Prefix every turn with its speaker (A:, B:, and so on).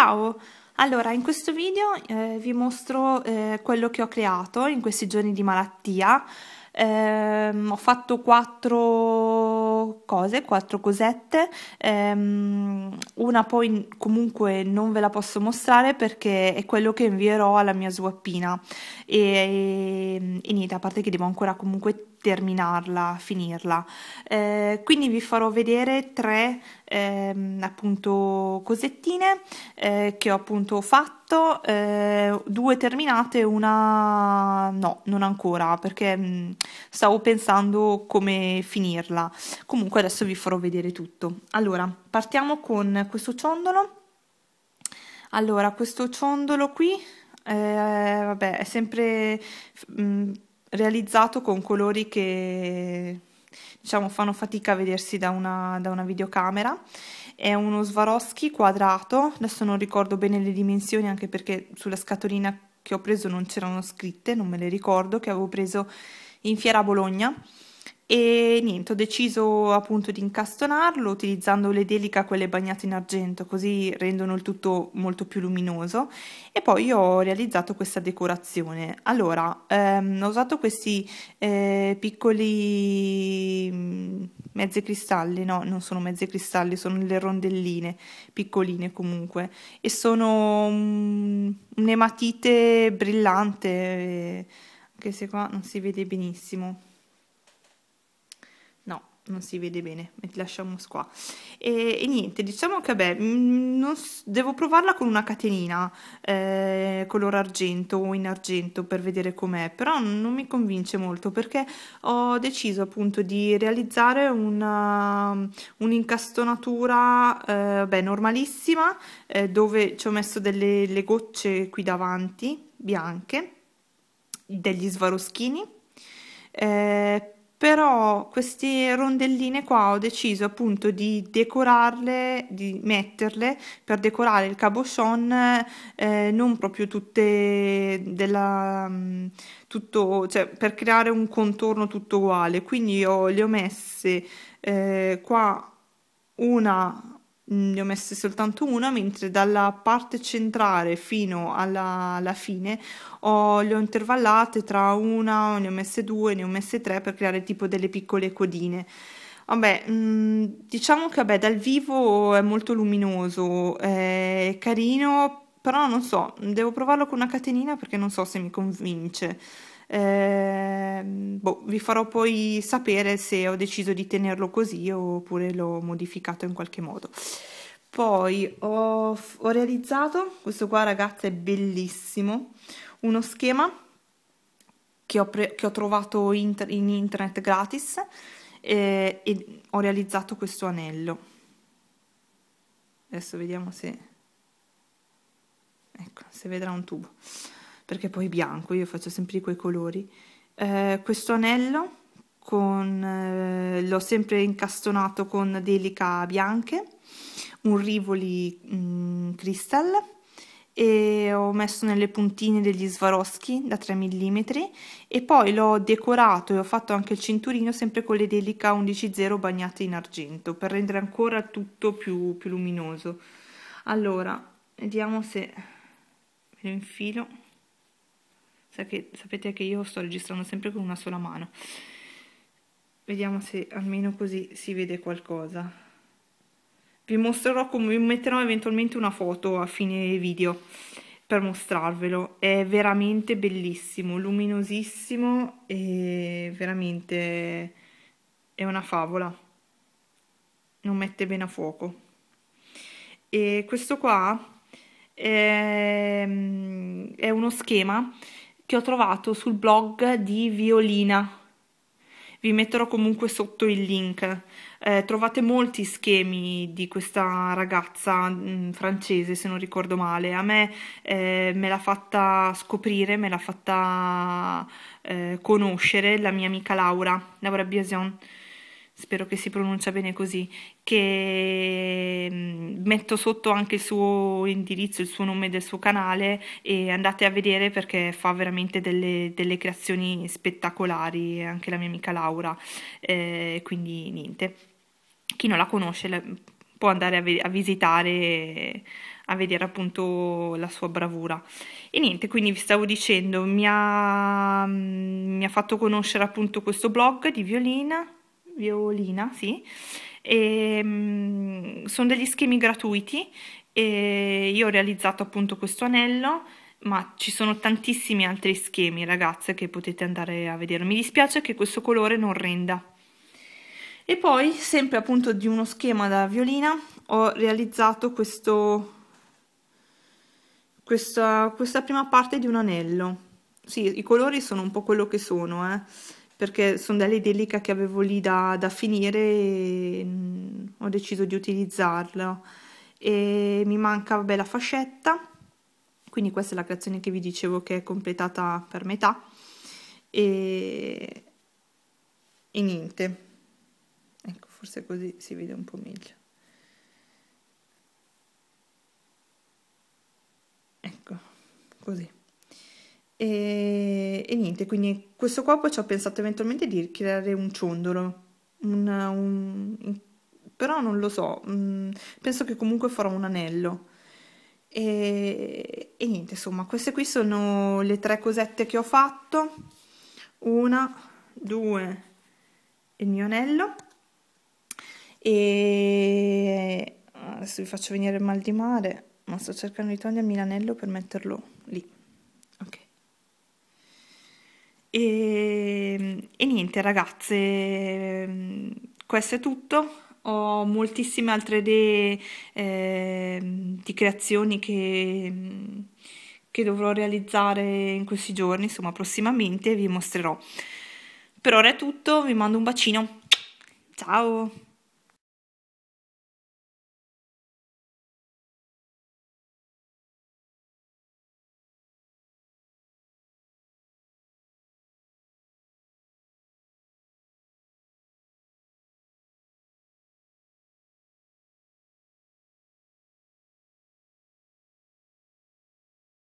A: Ciao! Allora, in questo video eh, vi mostro eh, quello che ho creato in questi giorni di malattia. Ehm, ho fatto quattro cose, quattro cosette, ehm, una poi comunque non ve la posso mostrare perché è quello che invierò alla mia swappina e, e, e niente, a parte che devo ancora comunque terminarla, finirla. Eh, quindi vi farò vedere tre ehm, appunto cosettine eh, che ho appunto fatto, eh, due terminate, una no, non ancora perché mh, mm, stavo pensando come finirla. Comunque adesso vi farò vedere tutto. Allora, partiamo con questo ciondolo. Allora, questo ciondolo qui, eh, vabbè, è sempre mh, mm, realizzato con colori che diciamo, fanno fatica a vedersi da una, da una videocamera. È uno Swarovski quadrato, adesso non ricordo bene le dimensioni anche perché sulla scatolina che ho preso non c'erano scritte, non me le ricordo, che avevo preso in fiera a Bologna e niente, ho deciso appunto di incastonarlo utilizzando le delica quelle bagnate in argento così rendono il tutto molto più luminoso e poi ho realizzato questa decorazione. Allora, ehm, ho usato questi eh, piccoli mm, mezzi cristalli, no, non sono mezzi cristalli, sono le rondelline, piccoline comunque, e sono un'ematite brillante, eh, anche se qua non si vede benissimo non si vede bene, lasciamo qua. E, e, niente, diciamo che beh, mm, non, devo provarla con una catenina eh, color argento o in argento per vedere com'è, però non mi convince molto perché ho deciso appunto di realizzare mm, un'incastonatura un eh, normalissima eh, dove ci ho messo delle gocce qui davanti bianche, degli svaroschini. Eh, però queste rondelline qua ho deciso appunto di decorarle, di metterle per decorare il cabochon eh, non proprio tutte della, mm, tutto, cioè per creare un contorno tutto uguale quindi io le ho messe eh, qua una Mm, ne ho messe soltanto una, mentre dalla parte centrale fino alla, alla fine ho, le ho intervallate tra una, ne ho messe due, ne ho messe tre per creare tipo delle piccole codine. Vabbè, mm, diciamo che vabbè, dal vivo è molto luminoso, è carino, però non so, devo provarlo con una catenina perché non so se mi convince. Eh, boh, vi farò poi sapere se ho deciso di tenerlo così oppure l'ho modificato in qualche modo. Poi ho, ho realizzato, questo qua ragazzi è bellissimo, uno schema che ho, che ho trovato inter in internet gratis eh, e ho realizzato questo anello. Adesso vediamo se... Ecco, se vedrà un tubo perché poi bianco, io faccio sempre quei colori. Eh, questo anello con, eh, l'ho sempre incastonato con delica bianche, un rivoli mh, mm, crystal e ho messo nelle puntine degli Swarovski da 3 mm e poi l'ho decorato e ho fatto anche il cinturino sempre con le Delica 11.0 bagnate in argento per rendere ancora tutto più, più luminoso allora vediamo se me lo infilo sapete che io sto registrando sempre con una sola mano vediamo se almeno così si vede qualcosa vi mostrerò come vi metterò eventualmente una foto a fine video per mostrarvelo è veramente bellissimo luminosissimo e veramente è una favola non mette bene a fuoco e questo qua è, è uno schema che ho trovato sul blog di Violina. Vi metterò comunque sotto il link. Eh, trovate molti schemi di questa ragazza mh, mm, francese, se non ricordo male. A me eh, me l'ha fatta scoprire, me l'ha fatta eh, conoscere la mia amica Laura, Laura Biasion spero che si pronuncia bene così, che mm, metto sotto anche il suo indirizzo, il suo nome del suo canale e andate a vedere perché fa veramente delle, delle creazioni spettacolari, anche la mia amica Laura, eh, quindi niente. Chi non la conosce può andare a, a visitare a vedere appunto la sua bravura. E niente, quindi vi stavo dicendo, mi ha, mm, mi ha fatto conoscere appunto questo blog di violina Violina, sì. E, mh, sono degli schemi gratuiti e io ho realizzato appunto questo anello ma ci sono tantissimi altri schemi ragazze che potete andare a vedere mi dispiace che questo colore non renda e poi sempre appunto di uno schema da violina ho realizzato questo questa, questa prima parte di un anello sì i colori sono un po' quello che sono eh perché sono delle idelica che avevo lì da, da finire e mm, ho deciso di utilizzarla. E mi manca vabbè, la fascetta, quindi questa è la creazione che vi dicevo che è completata per metà. E, e niente, ecco forse così si vede un po' meglio. Ecco, così. E, e, niente, quindi questo qua poi ci ho pensato eventualmente di creare un ciondolo, una, un, però non lo so, mm, penso che comunque farò un anello. E, e, niente, insomma, queste qui sono le tre cosette che ho fatto. Una, due, il mio anello. E adesso vi faccio venire il mal di mare, ma sto cercando di togliermi l'anello per metterlo lì. E, ehm, e niente ragazze, ehm, questo è tutto ho moltissime altre idee eh, di creazioni che, che, dovrò realizzare in questi giorni, insomma prossimamente vi mostrerò. Per ora è tutto, vi mando un bacino, ciao!